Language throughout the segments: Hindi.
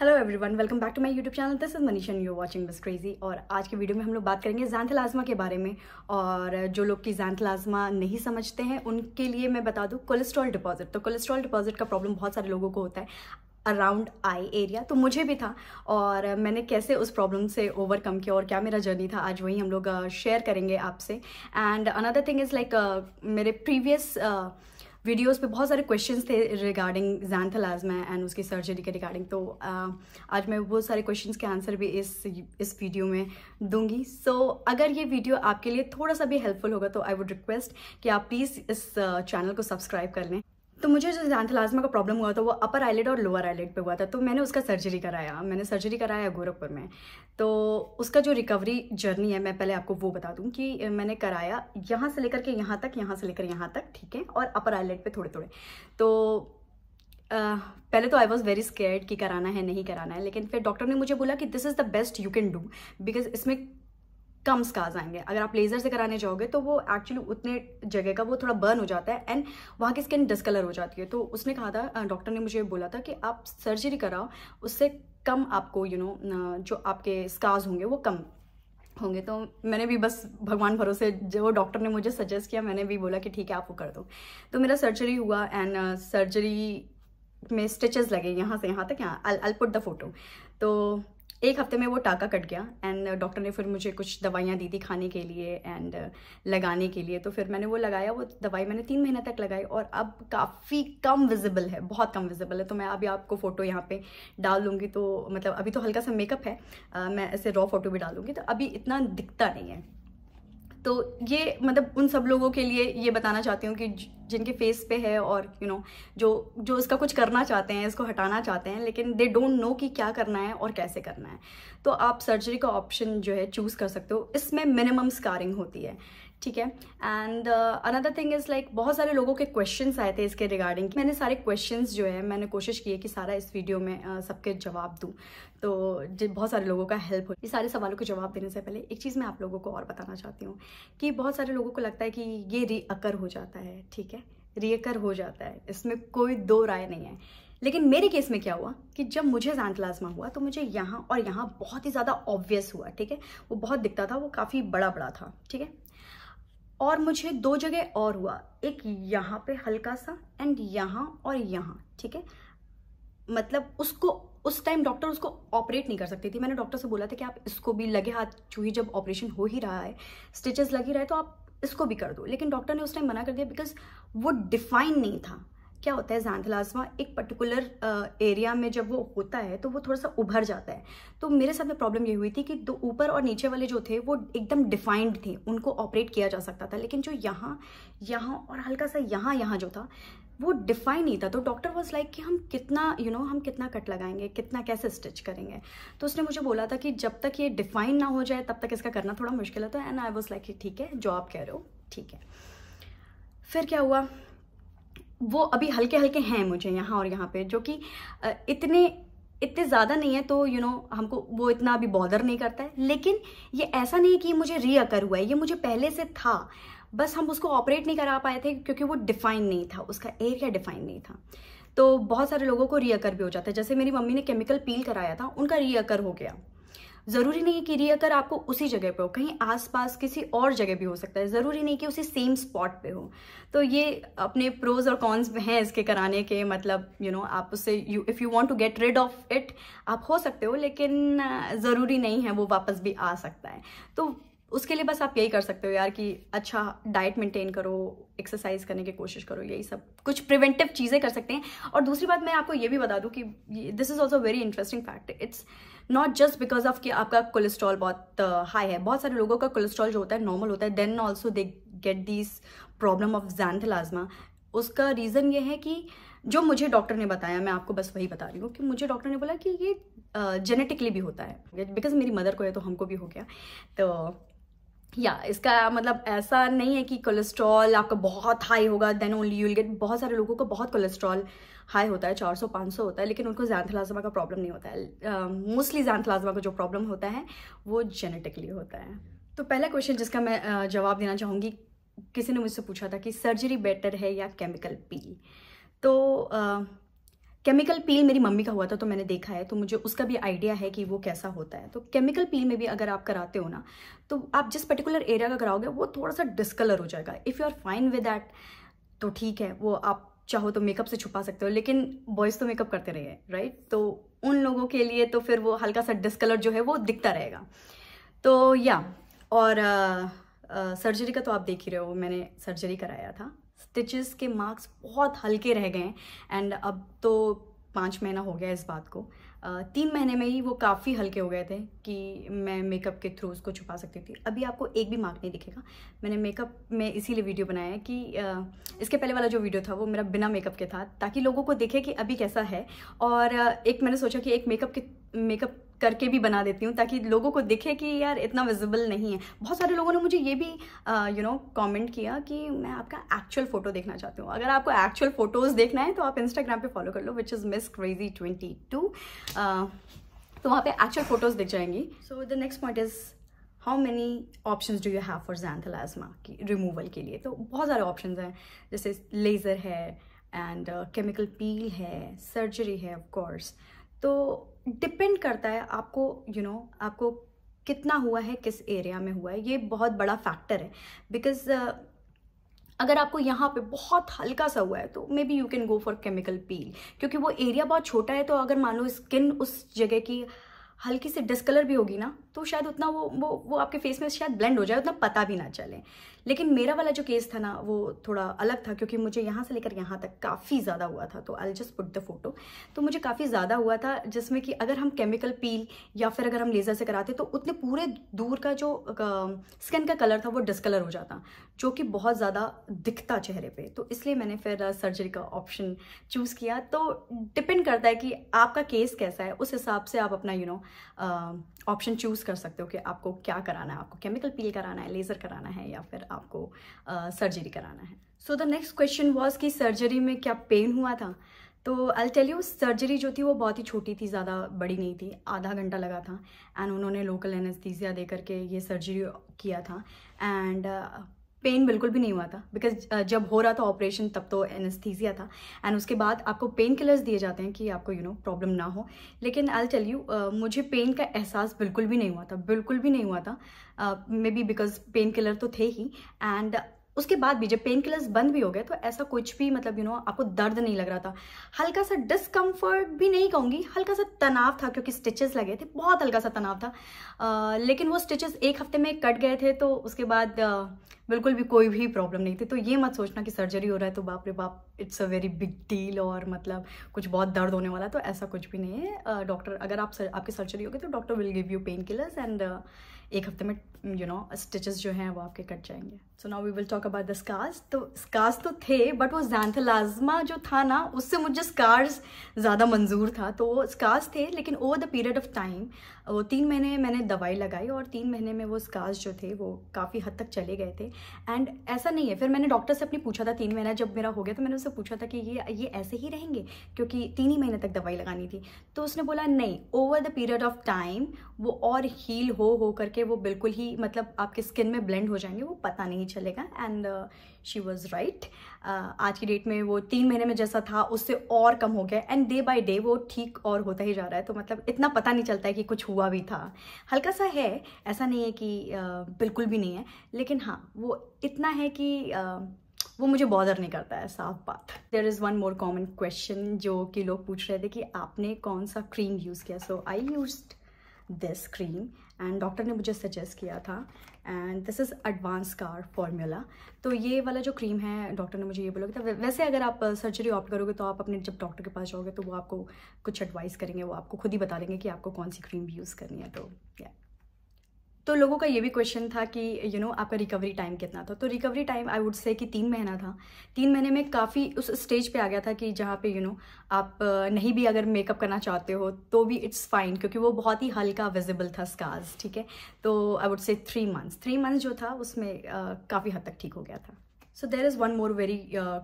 Hello everyone welcome back to my YouTube channel this is Manisha you watching this crazy और आज के वीडियो में हम लोग बात करेंगे जैंथलाज्मा के बारे में और जो लोग की जैंथलाज्मा नहीं समझते हैं उनके लिए मैं बता दूँ कोलेस्ट्रॉल डिपॉजिट तो कोलेस्ट्रॉल डिपॉजिट का प्रॉब्लम बहुत सारे लोगों को होता है अराउंड आई एरिया तो मुझे भी था और मैंने कैसे उस प्रॉब्लम से ओवरकम किया और क्या मेरा जर्नी था आज वही हम लोग शेयर करेंगे आपसे and another thing is like मेरे प्रीवियस uh, वीडियोस पे बहुत सारे क्वेश्चंस थे रिगार्डिंग जैंथलाजमा एंड उसकी सर्जरी के रिगार्डिंग तो uh, आज मैं वो सारे क्वेश्चंस के आंसर भी इस इस वीडियो में दूंगी सो so, अगर ये वीडियो आपके लिए थोड़ा सा भी हेल्पफुल होगा तो आई वुड रिक्वेस्ट कि आप प्लीज़ इस चैनल को सब्सक्राइब कर लें तो मुझे जो जैंथलाज्मा का प्रॉब्लम हुआ था वो अपर आईलेट और लोअर आईलेट पे हुआ था तो मैंने उसका सर्जरी कराया मैंने सर्जरी कराया गोरखपुर में तो उसका जो रिकवरी जर्नी है मैं पहले आपको वो बता दूं कि मैंने कराया यहाँ से लेकर के यहाँ तक यहाँ से लेकर यहाँ तक ठीक है और अपर आईलेट पे थोड़े थोड़े तो आ, पहले तो आई वॉज़ वेरी स्केयर्ड कि कराना है नहीं कराना है लेकिन फिर डॉक्टर ने मुझे बोला कि this is the best you can do because इसमें कम स्कार्स आएंगे अगर आप लेज़र से कराने जाओगे तो वो एक्चुअली उतने जगह का वो थोड़ा बर्न हो जाता है एंड वहाँ की स्किन डिसकलर हो जाती है तो उसने कहा था डॉक्टर ने मुझे बोला था कि आप सर्जरी कराओ उससे कम आपको यू you नो know, जो आपके स्कार्स होंगे वो कम होंगे तो मैंने भी बस भगवान भरोसे जो डॉक्टर ने मुझे सजेस्ट किया मैंने भी बोला कि ठीक है आप वो कर दो तो मेरा सर्जरी हुआ एंड सर्जरी में स्टिचेस लगे यहाँ से यहाँ तक यहाँ अल पुट द फोटो तो एक हफ्ते में वो टाका कट गया एंड डॉक्टर uh, ने फिर मुझे कुछ दवाइयाँ दी थी खाने के लिए एंड uh, लगाने के लिए तो फिर मैंने वो लगाया वो दवाई मैंने तीन महीने तक लगाई और अब काफ़ी कम विजिबल है बहुत कम विजिबल है तो मैं अभी आपको फ़ोटो यहाँ पे डाल दूँगी तो मतलब अभी तो हल्का सा मेकअप है आ, uh, मैं ऐसे रॉ फोटो भी डालूंगी तो अभी इतना दिखता नहीं है तो ये मतलब उन सब लोगों के लिए ये बताना चाहती हूँ कि जिनके फेस पे है और यू you नो know, जो जो इसका कुछ करना चाहते हैं इसको हटाना चाहते हैं लेकिन दे डोंट नो कि क्या करना है और कैसे करना है तो आप सर्जरी का ऑप्शन जो है चूज़ कर सकते हो इसमें मिनिमम स्कारिंग होती है ठीक है and another thing is like बहुत सारे लोगों के क्वेश्चन आए थे इसके रिगार्डिंग मैंने सारे क्वेश्चन जो है मैंने कोशिश की है कि सारा इस वीडियो में uh, सबके जवाब दूँ तो बहुत सारे लोगों का हेल्प हो ये सारे सवालों के जवाब देने से पहले एक चीज़ मैं आप लोगों को और बताना चाहती हूँ कि बहुत सारे लोगों को लगता है कि ये रीअकर हो जाता है ठीक है रीअकर हो जाता है इसमें कोई दो राय नहीं है लेकिन मेरे केस में क्या हुआ कि जब मुझे जानतलाजमा हुआ तो मुझे यहाँ और यहाँ बहुत ही ज़्यादा ऑब्वियस हुआ ठीक है वो बहुत दिखता था वो काफ़ी बड़ा बड़ा था ठीक है और मुझे दो जगह और हुआ एक यहाँ पे हल्का सा एंड यहाँ और यहाँ ठीक है मतलब उसको उस टाइम डॉक्टर उसको ऑपरेट नहीं कर सकती थी मैंने डॉक्टर से बोला था कि आप इसको भी लगे हाथ चूही जब ऑपरेशन हो ही रहा है स्टिचेस लग ही रहा है तो आप इसको भी कर दो लेकिन डॉक्टर ने उस टाइम मना कर दिया बिकॉज वो डिफाइन नहीं था क्या होता है जैंथलाज्मा एक पर्टिकुलर एरिया में जब वो होता है तो वो थोड़ा सा उभर जाता है तो मेरे साथ में प्रॉब्लम ये हुई थी कि दो ऊपर और नीचे वाले जो थे वो एकदम डिफाइंड थे उनको ऑपरेट किया जा सकता था लेकिन जो यहाँ यहाँ और हल्का सा यहाँ यहाँ जो था वो डिफाइन नहीं था तो डॉक्टर वॉज लाइक कि हम कितना यू you नो know, हम कितना कट लगाएंगे कितना कैसे स्टिच करेंगे तो उसने मुझे बोला था कि जब तक ये डिफाइन ना हो जाए तब तक इसका करना थोड़ा मुश्किल होता है एंड आई वॉज लाइक ठीक है जो आप कह रहे हो ठीक है फिर क्या हुआ वो अभी हल्के हल्के हैं मुझे यहाँ और यहाँ पे जो कि इतने इतने ज़्यादा नहीं है तो यू you नो know, हमको वो इतना अभी बॉदर नहीं करता है लेकिन ये ऐसा नहीं कि मुझे रीअकर हुआ है ये मुझे पहले से था बस हम उसको ऑपरेट नहीं करा पाए थे क्योंकि वो डिफाइन नहीं था उसका एरिया डिफाइन नहीं था तो बहुत सारे लोगों को रीअकर भी हो जाता है जैसे मेरी मम्मी ने केमिकल पील कराया था उनका रीअकर हो गया ज़रूरी नहीं कि रीअकर आपको उसी जगह पे हो कहीं आसपास किसी और जगह भी हो सकता है ज़रूरी नहीं कि उसी सेम स्पॉट पे हो तो ये अपने प्रोज और कॉन्स हैं इसके कराने के मतलब यू you नो know, आप उससे you if you want to get rid of it आप हो सकते हो लेकिन ज़रूरी नहीं है वो वापस भी आ सकता है तो उसके लिए बस आप यही कर सकते हो यार कि अच्छा डाइट मेंटेन करो एक्सरसाइज करने की कोशिश करो यही सब कुछ प्रिवेंटिव चीज़ें कर सकते हैं और दूसरी बात मैं आपको ये भी बता दूँ कि this is also very interesting fact it's not just because of कि आपका कोलेस्ट्रॉल बहुत हाई uh, है बहुत सारे लोगों का कोलेस्ट्रॉल जो होता है नॉर्मल होता है then also they get this problem of xanthelasma उसका रीज़न ये है कि जो मुझे डॉक्टर ने बताया मैं आपको बस वही बता रही हूँ कि मुझे डॉक्टर ने बोला कि ये जेनेटिकली uh, भी होता है बिकॉज मेरी मदर को है तो हमको भी हो गया तो या इसका मतलब ऐसा नहीं है कि कोलेस्ट्रॉल आपका बहुत हाई होगा देन ओनली यूल गेट बहुत सारे लोगों को बहुत कोलेस्ट्रॉल हाई होता है 400 500 होता है लेकिन उनको जैंथलाजमा का प्रॉब्लम नहीं होता है मोस्टली uh, जैंथलाजमा का जो प्रॉब्लम होता है वो जेनेटिकली होता है तो पहला क्वेश्चन जिसका मैं जवाब देना चाहूँगी किसी ने मुझसे पूछा था कि सर्जरी बेटर है या केमिकल पी तो uh, केमिकल पील मेरी मम्मी का हुआ था तो मैंने देखा है तो मुझे उसका भी आइडिया है कि वो कैसा होता है तो केमिकल पील में भी अगर आप कराते हो ना तो आप जिस पर्टिकुलर एरिया का कराओगे वो थोड़ा सा डिसकलर हो जाएगा if you are fine with that तो ठीक है वो आप चाहो तो मेकअप से छुपा सकते हो लेकिन बॉयज़ तो मेकअप करते रहे राइट तो उन लोगों के लिए तो फिर वो हल्का सा डिसकलर जो है वो दिखता रहेगा तो या और सर्जरी का तो आप देख ही रहे हो मैंने सर्जरी कराया था स्टिचेस के मार्क्स बहुत हल्के रह गए हैं एंड अब तो पाँच महीना हो गया इस बात को तीन महीने में ही वो काफ़ी हल्के हो गए थे कि मैं मेकअप के थ्रू उसको छुपा सकती थी अभी आपको एक भी मार्क नहीं दिखेगा मैंने मेकअप में इसीलिए वीडियो बनाया है कि इसके पहले वाला जो वीडियो था वो मेरा बिना मेकअप के था ताकि लोगों को दिखे कि अभी कैसा है और एक मैंने सोचा कि एक मेकअप के मेकअप करके भी बना देती हूँ ताकि लोगों को दिखे कि यार इतना विजिबल नहीं है बहुत सारे लोगों ने मुझे ये भी यू नो कमेंट किया कि मैं आपका एक्चुअल फ़ोटो देखना चाहती हूँ अगर आपको एक्चुअल फ़ोटोज़ देखना है तो आप इंस्टाग्राम पे फॉलो कर लो which is miss crazy twenty two तो वहाँ पे एक्चुअल फ़ोटोज़ दिख जाएंगी so the next point is how many option do you have for xanthelasma की रिमूवल के लिए तो बहुत सारे ऑप्शन हैं जैसे लेज़र है एंड केमिकल पील है सर्जरी है ऑफकोर्स तो डिपेंड करता है आपको यू you नो know, आपको कितना हुआ है किस एरिया में हुआ है ये बहुत बड़ा फैक्टर है बिकॉज uh, अगर आपको यहाँ पे बहुत हल्का सा हुआ है तो maybe you can go for chemical peel क्योंकि वो एरिया बहुत छोटा है तो अगर मान लो स्किन उस जगह की हल्की सी डिसकलर भी होगी ना तो शायद उतना वो वो वो आपके फेस में शायद ब्लेंड हो जाए उतना पता भी ना चले लेकिन मेरा वाला जो केस था ना वो थोड़ा अलग था क्योंकि मुझे यहाँ से लेकर यहाँ तक काफ़ी ज़्यादा हुआ था तो I just put the photo तो मुझे काफ़ी ज़्यादा हुआ था जिसमें कि अगर हम केमिकल पील या फिर अगर हम लेज़र से कराते तो उतने पूरे दूर का जो स्किन का कलर था वो डिसकलर हो जाता जो कि बहुत ज़्यादा दिखता चेहरे पर तो इसलिए मैंने फिर सर्जरी का ऑप्शन चूज़ किया तो डिपेंड करता है कि आपका केस कैसा है उस हिसाब से आप अपना यू नो ऑप्शन चूज़ कर सकते हो कि आपको क्या कराना है आपको केमिकल पील कराना है लेज़र कराना है या फिर आपको सर्जरी कराना है so the next question was कि सर्जरी में क्या पेन हुआ था तो आई टेल यू सर्जरी जो थी वो बहुत ही छोटी थी ज़्यादा बड़ी नहीं थी आधा घंटा लगा था एंड उन्होंने लोकल एनेस्थीसिया दे करके ये सर्जरी किया था एंड पेन बिल्कुल भी नहीं हुआ था बिकॉज uh, जब हो रहा था ऑपरेशन तब तो एनेस्थीसिया था एंड उसके बाद आपको पेन किलर्स दिए जाते हैं कि आपको यू नो प्रॉब्लम ना हो लेकिन आई टेल यू मुझे पेन का एहसास बिल्कुल भी नहीं हुआ था बिल्कुल भी नहीं हुआ था maybe because painkiller तो थे ही एंड उसके बाद भी जब पेन किलर्स बंद भी हो गए तो ऐसा कुछ भी मतलब यू you नो know, आपको दर्द नहीं लग रहा था हल्का सा डिस्कम्फर्ट भी नहीं कहूँगी हल्का सा तनाव था क्योंकि स्टिचेस लगे थे बहुत हल्का सा तनाव था आ, लेकिन वो स्टिचेस एक हफ्ते में कट गए थे तो उसके बाद आ, बिल्कुल भी कोई भी प्रॉब्लम नहीं थी तो ये मत सोचना कि सर्जरी हो रहा है तो बाप रे बाप it's a very big deal और मतलब कुछ बहुत दर्द होने वाला तो ऐसा कुछ भी नहीं है डॉक्टर अगर आप सर, आपकी सर्जरी होगी तो doctor will give you painkillers and एक हफ्ते में यू नो स्टिचेस जो हैं वो आपके कट जाएंगे so now we will talk about the scars तो स्कार्स तो थे बट वो जैंथलाजमा जो था ना उससे मुझे स्कार्स ज़्यादा मंजूर था तो वो स्कार्स थे लेकिन over the period of time वो तीन महीने मैंने दवाई लगाई और तीन महीने में वो स्कार्स जो थे वो काफ़ी हद तक चले गए थे एंड ऐसा नहीं है फिर मैंने डॉक्टर से अपनी पूछा था तीन महीना जब मेरा हो गया तो मैंने उससे पूछा था कि ये ये ऐसे ही रहेंगे क्योंकि तीन ही महीने तक दवाई लगानी थी तो उसने बोला नहीं over the period of time वो और हील हो हो कर करके वो बिल्कुल ही मतलब आपके स्किन में ब्लेंड हो जाएंगे वो पता नहीं चलेगा एंड शी वॉज़ राइट आज की डेट में वो तीन महीने में जैसा था उससे और कम हो गया एंड डे बाई डे वो ठीक और होता ही जा रहा है तो मतलब इतना पता नहीं चलता है कि कुछ हुआ भी था हल्का सा है ऐसा नहीं है कि uh, बिल्कुल भी नहीं है लेकिन हाँ वो इतना है कि uh, वो मुझे बॉदर नहीं करता है साफ बात there is one more common question जो कि लोग पूछ रहे थे कि आपने कौन सा क्रीम यूज़ किया so I use this cream and doctor ने मुझे सजेस्ट किया था and this is advance car formula तो ये वाला जो क्रीम है डॉक्टर ने मुझे ये बोला था तो वैसे अगर आप सर्जरी uh, ऑप्ट करोगे तो आप अपने जब डॉक्टर के पास जाओगे तो वो आपको कुछ एडवाइस करेंगे वो आपको खुद ही बता देंगे कि आपको कौन सी क्रीम यूज़ करनी है तो या yeah. तो लोगों का ये भी क्वेश्चन था कि यू you नो know, आपका रिकवरी टाइम कितना था तो रिकवरी टाइम आई वुड से कि तीन महीना था तीन महीने में काफ़ी उस स्टेज पे आ गया था कि जहाँ पे यू you नो know, आप नहीं भी अगर मेकअप करना चाहते हो तो भी इट्स फाइन क्योंकि वो बहुत ही हल्का विजिबल था स्कार्स ठीक है तो I would say three months three months जो था उसमें काफ़ी हद तक ठीक हो गया था so there is one more very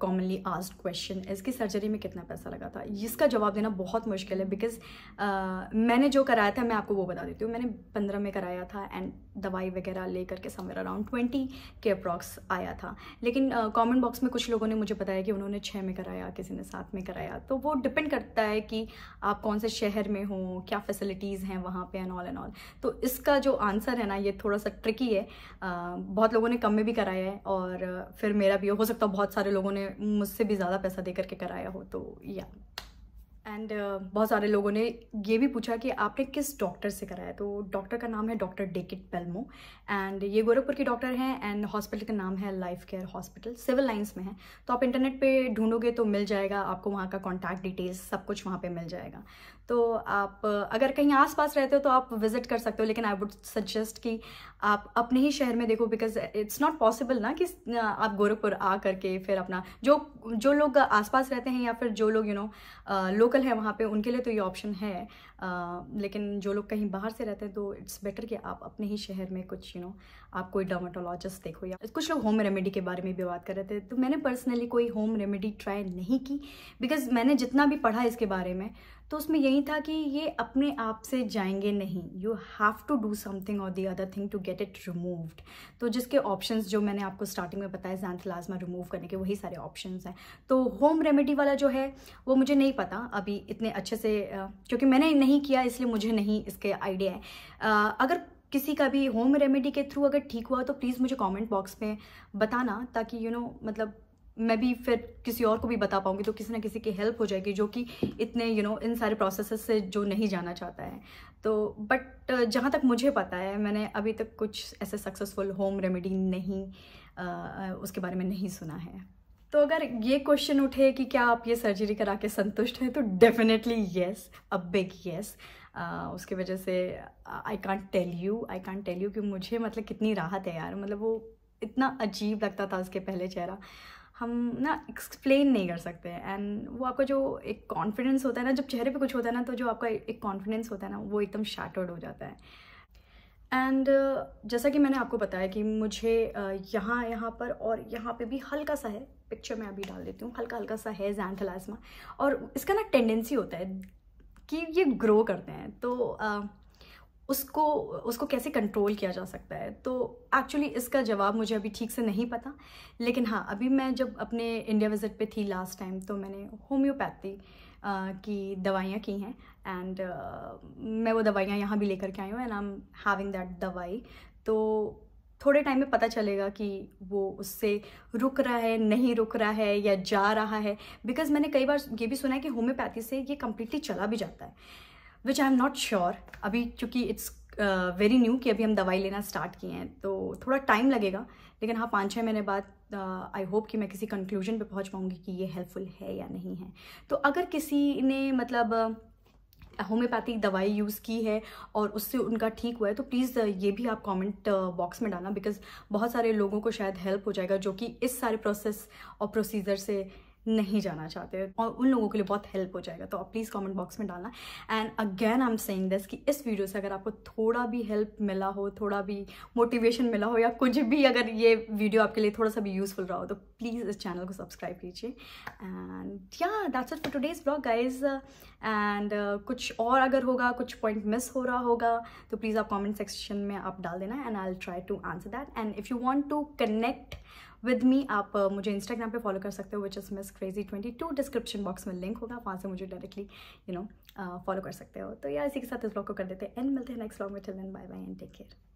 commonly asked question इसकी सर्जरी में कितना पैसा लगा था इसका जवाब देना बहुत मुश्किल है बिकॉज uh, मैंने जो कराया था मैं आपको वो बता देती हूँ मैंने पंद्रह में कराया था एंड दवाई वगैरह लेकर के somewhere around twenty K approx आया था लेकिन कॉमेंट uh, बॉक्स में कुछ लोगों ने मुझे बताया कि उन्होंने छः में कराया किसी ने सात में कराया तो वो डिपेंड करता है कि आप कौन से शहर में हो क्या फैसिलिटीज़ हैं वहाँ पर एंड ऑल एंड ऑल तो इसका जो आंसर है ना ये थोड़ा सा ट्रिकी है uh, बहुत लोगों ने कम में भी कराया है और uh, फिर मेरा भी हो सकता है बहुत सारे लोगों ने मुझसे भी ज़्यादा पैसा दे करके कराया हो तो या एंड uh, बहुत सारे लोगों ने ये भी पूछा कि आपने किस डॉक्टर से कराया तो डॉक्टर का नाम है डॉक्टर डेकिट पेलमो एंड ये गोरखपुर के डॉक्टर हैं एंड हॉस्पिटल का नाम है Life Care Hospital Civil Lines में है तो आप इंटरनेट पे ढूंढोगे तो मिल जाएगा आपको वहाँ का कॉन्टैक्ट डिटेल्स सब कुछ वहाँ पर मिल जाएगा तो आप uh, अगर कहीं आस रहते हो तो आप विजिट कर सकते हो लेकिन आई वुड सजेस्ट कि आप अपने ही शहर में देखो बिकॉज इट्स नॉट पॉसिबल ना कि uh, आप गोरखपुर आ करके फिर अपना जो जो लोग आसपास रहते हैं या फिर जो लोग यू नो लोकल लोकल है वहाँ पे उनके लिए तो ये ऑप्शन है आ, लेकिन जो लोग कहीं बाहर से रहते हैं तो इट्स बेटर कि आप अपने ही शहर में कुछ यू नो आप कोई डर्माटोलॉजिस्ट देखो या कुछ लोग होम रेमेडी के बारे में भी बात कर रहे थे तो मैंने पर्सनली कोई होम रेमेडी ट्राई नहीं की बिकॉज मैंने जितना भी पढ़ा इसके बारे में तो उसमें यही था कि ये अपने आप से जाएंगे नहीं you have to do something और the other thing to get it removed तो जिसके ऑप्शंस जो मैंने आपको स्टार्टिंग में बताया जैंथलाज्मा रिमूव करने के वही सारे ऑप्शंस हैं तो होम रेमेडी वाला जो है वो मुझे नहीं पता अभी इतने अच्छे से क्योंकि मैंने नहीं किया इसलिए मुझे नहीं इसके आइडिया है अगर किसी का भी होम रेमेडी के थ्रू अगर ठीक हुआ तो प्लीज़ मुझे कॉमेंट बॉक्स में बताना ताकि यू you नो know, मतलब मैं भी फिर किसी और को भी बता पाऊँगी तो किसी ना किसी की हेल्प हो जाएगी जो कि इतने यू you नो know, इन सारे प्रोसेस से जो नहीं जाना चाहता है तो बट जहाँ तक मुझे पता है मैंने अभी तक कुछ ऐसे सक्सेसफुल होम रेमेडी नहीं आ, उसके बारे में नहीं सुना है तो अगर ये क्वेश्चन उठे कि क्या आप ये सर्जरी करा के संतुष्ट हैं तो definitely yes a big yes उसके वजह से I can't tell you I can't tell you कि मुझे मतलब कितनी राहत है यार मतलब वो इतना अजीब लगता था उसके पहले चेहरा हम ना एक्सप्लेन नहीं कर सकते एंड वो आपका जो एक कॉन्फिडेंस होता है ना जब चेहरे पे कुछ होता है ना तो जो आपका एक कॉन्फिडेंस होता है ना वो एकदम शैटर्ड हो जाता है एंड uh, जैसा कि मैंने आपको बताया कि मुझे uh, यहाँ यहाँ पर और यहाँ पे भी हल्का सा है पिक्चर में अभी डाल देती हूँ हल्का हल्का सा है थलाजमा और इसका ना टेंडेंसी होता है कि ये ग्रो करते हैं तो uh, उसको उसको कैसे कंट्रोल किया जा सकता है तो एक्चुअली इसका जवाब मुझे अभी ठीक से नहीं पता लेकिन हाँ अभी मैं जब अपने इंडिया विज़िट पे थी लास्ट टाइम तो मैंने होम्योपैथी की दवाइयाँ की हैं एंड uh, मैं वो दवाइयाँ यहाँ भी लेकर के आई हूँ and I am having that दवाई तो थोड़े टाइम में पता चलेगा कि वो उससे रुक रहा है नहीं रुक रहा है या जा रहा है बिकॉज़ मैंने कई बार ये भी सुना है कि होम्योपैथी से ये कम्प्लीटली चला भी जाता है which I am not sure अभी चूँकि इट्स वेरी न्यू कि अभी हम दवाई लेना स्टार्ट किए हैं तो थोड़ा टाइम लगेगा लेकिन हाँ पाँच छः महीने बाद आई uh, होप कि मैं किसी कंक्लूजन पे पहुँच पाऊँगी कि ये हेल्पफुल है या नहीं है तो अगर किसी ने मतलब होम्योपैथिक uh, दवाई यूज़ की है और उससे उनका ठीक हुआ है तो प्लीज़ uh, ये भी आप कमेंट बॉक्स में डालना बिकॉज़ बहुत सारे लोगों को शायद हेल्प हो जाएगा जो कि इस सारे प्रोसेस और प्रोसीजर से नहीं जाना चाहते और उन लोगों के लिए बहुत हेल्प हो जाएगा तो आप प्लीज़ कमेंट बॉक्स में डालना and again I am saying this कि इस वीडियो से अगर आपको थोड़ा भी हेल्प मिला हो थोड़ा भी मोटिवेशन मिला हो या कुछ भी अगर ये वीडियो आपके लिए थोड़ा सा भी यूज़फुल रहा हो तो प्लीज़ इस चैनल को सब्सक्राइब कीजिए and yeah that's it for today's blog guys and कुछ और अगर होगा कुछ पॉइंट मिस हो रहा होगा तो प्लीज़ आप कॉमेंट सेक्शन में आप डाल देना and I try to answer that and if you want to connect with me आप मुझे इंस्टाग्राम पे फॉलो कर सकते हो which is miss crazy twenty two description box में लिंक होगा वहाँ से मुझे डायरेक्टली यू नो फॉलो कर सकते हो तो यार इसी के साथ इस ब्लॉग को कर देते हैं एंड मिलते हैं नेक्स्ट ब्लॉग में till and bye bye and take care